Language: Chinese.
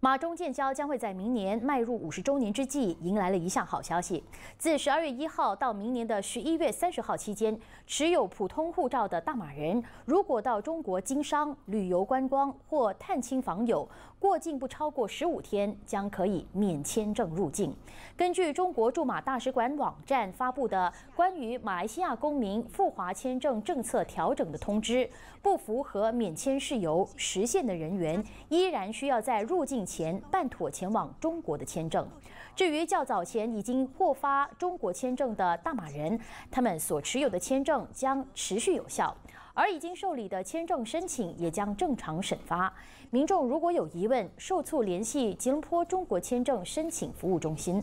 马中建交将会在明年迈入五十周年之际，迎来了一项好消息。自十二月一号到明年的十一月三十号期间，持有普通护照的大马人如果到中国经商、旅游观光或探亲访友，过境不超过十五天，将可以免签证入境。根据中国驻马大使馆网站发布的关于马来西亚公民赴华签证政策调整的通知，不符合免签事由实现的人员，依然需要在入境。前办妥前往中国的签证。至于较早前已经获发中国签证的大马人，他们所持有的签证将持续有效，而已经受理的签证申请也将正常审发。民众如果有疑问，受促联系吉隆坡中国签证申请服务中心。